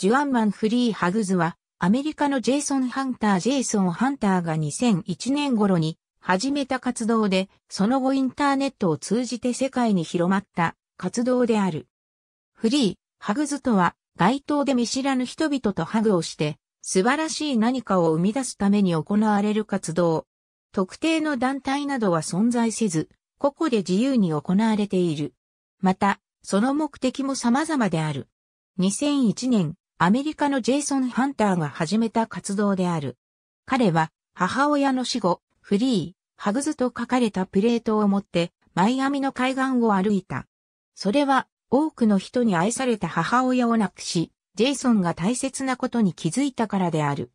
ジュアンマン・フリー・ハグズは、アメリカのジェイソン・ハンター・ジェイソン・ハンターが2001年頃に始めた活動で、その後インターネットを通じて世界に広まった活動である。フリー・ハグズとは、街頭で見知らぬ人々とハグをして、素晴らしい何かを生み出すために行われる活動。特定の団体などは存在せず、個々で自由に行われている。また、その目的も様々である。2001年、アメリカのジェイソン・ハンターが始めた活動である。彼は母親の死後、フリー、ハグズと書かれたプレートを持ってマイアミの海岸を歩いた。それは多くの人に愛された母親を亡くし、ジェイソンが大切なことに気づいたからである。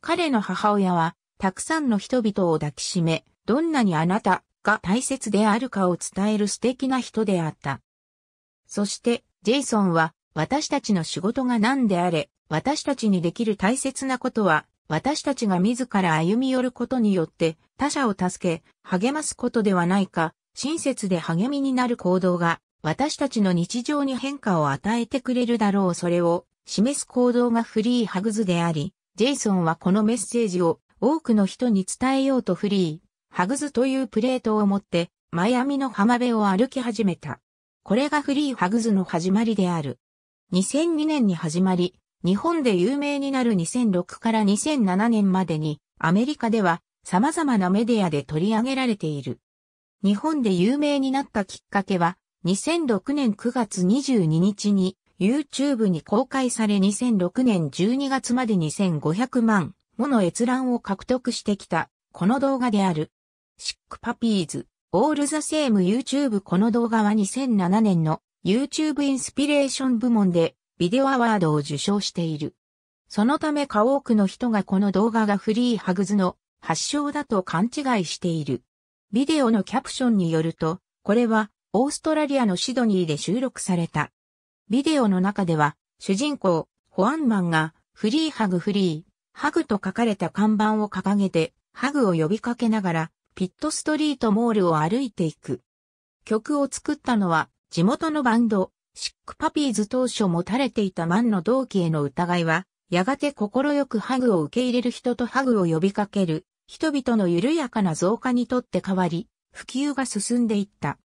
彼の母親は、たくさんの人々を抱きしめ、どんなにあなたが大切であるかを伝える素敵な人であった。そして、ジェイソンは私たちの仕事が何であれ、私たちにできる大切なことは、私たちが自ら歩み寄ることによって他者を助け、励ますことではないか、親切で励みになる行動が私たちの日常に変化を与えてくれるだろうそれを示す行動がフリーハグズであり、ジェイソンはこのメッセージを多くの人に伝えようとフリーハグズというプレートを持ってマイアミの浜辺を歩き始めた。これがフリーハグズの始まりである。2002年に始まり、日本で有名になる2006から2007年までに、アメリカでは様々なメディアで取り上げられている。日本で有名になったきっかけは、2006年9月22日に YouTube に公開され2006年12月まで2500万もの閲覧を獲得してきた、この動画である。シックパピーズ、オールザセーム YouTube この動画は2007年の YouTube インスピレーション部門でビデオアワードを受賞している。そのためか多くの人がこの動画がフリーハグズの発祥だと勘違いしている。ビデオのキャプションによると、これはオーストラリアのシドニーで収録された。ビデオの中では、主人公、ホアンマンが、フリーハグフリー、ハグと書かれた看板を掲げて、ハグを呼びかけながら、ピットストリートモールを歩いていく。曲を作ったのは、地元のバンド、シックパピーズ当初持たれていたマンの同期への疑いは、やがて快くハグを受け入れる人とハグを呼びかける、人々の緩やかな増加にとって変わり、普及が進んでいった。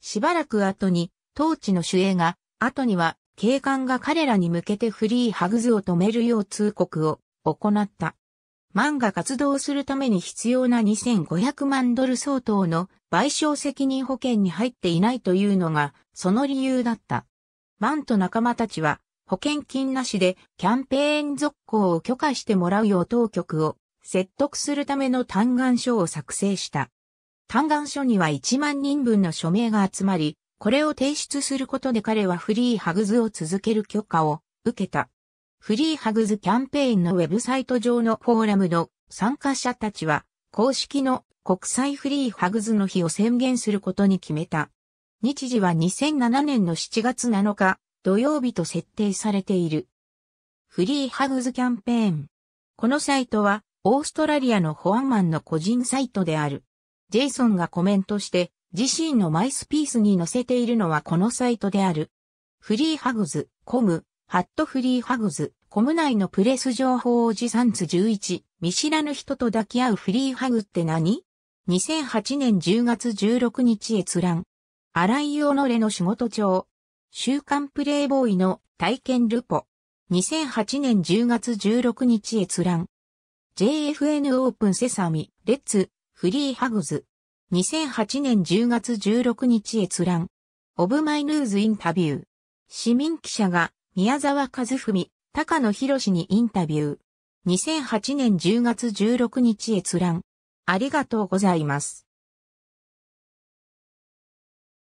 しばらく後に、当地の主演が、後には、警官が彼らに向けてフリーハグズを止めるよう通告を行った。万が活動するために必要な2500万ドル相当の賠償責任保険に入っていないというのが、その理由だった。マンと仲間たちは、保険金なしでキャンペーン続行を許可してもらうよう当局を説得するための嘆願書を作成した。嘆願書には1万人分の署名が集まり、これを提出することで彼はフリーハグズを続ける許可を受けた。フリーハグズキャンペーンのウェブサイト上のフォーラムの参加者たちは公式の国際フリーハグズの日を宣言することに決めた。日時は2007年の7月7日土曜日と設定されている。フリーハグズキャンペーン。このサイトはオーストラリアのホアンマンの個人サイトである。ジェイソンがコメントして自身のマイスピースに載せているのはこのサイトである。フリーハグズ、コム、ハットフリーハグズ、コム内のプレス情報おじさんつ11、見知らぬ人と抱き合うフリーハグって何 ?2008 年10月16日閲覧。荒井おのれの仕事帳。週刊プレイボーイの体験ルポ。2008年10月16日閲覧。JFN オープンセサミ、レッツ、フリーハグズ。2008年10月16日閲覧。オブマイヌーズインタビュー。市民記者が宮沢和文、高野博にインタビュー。2008年10月16日閲覧。ありがとうございます。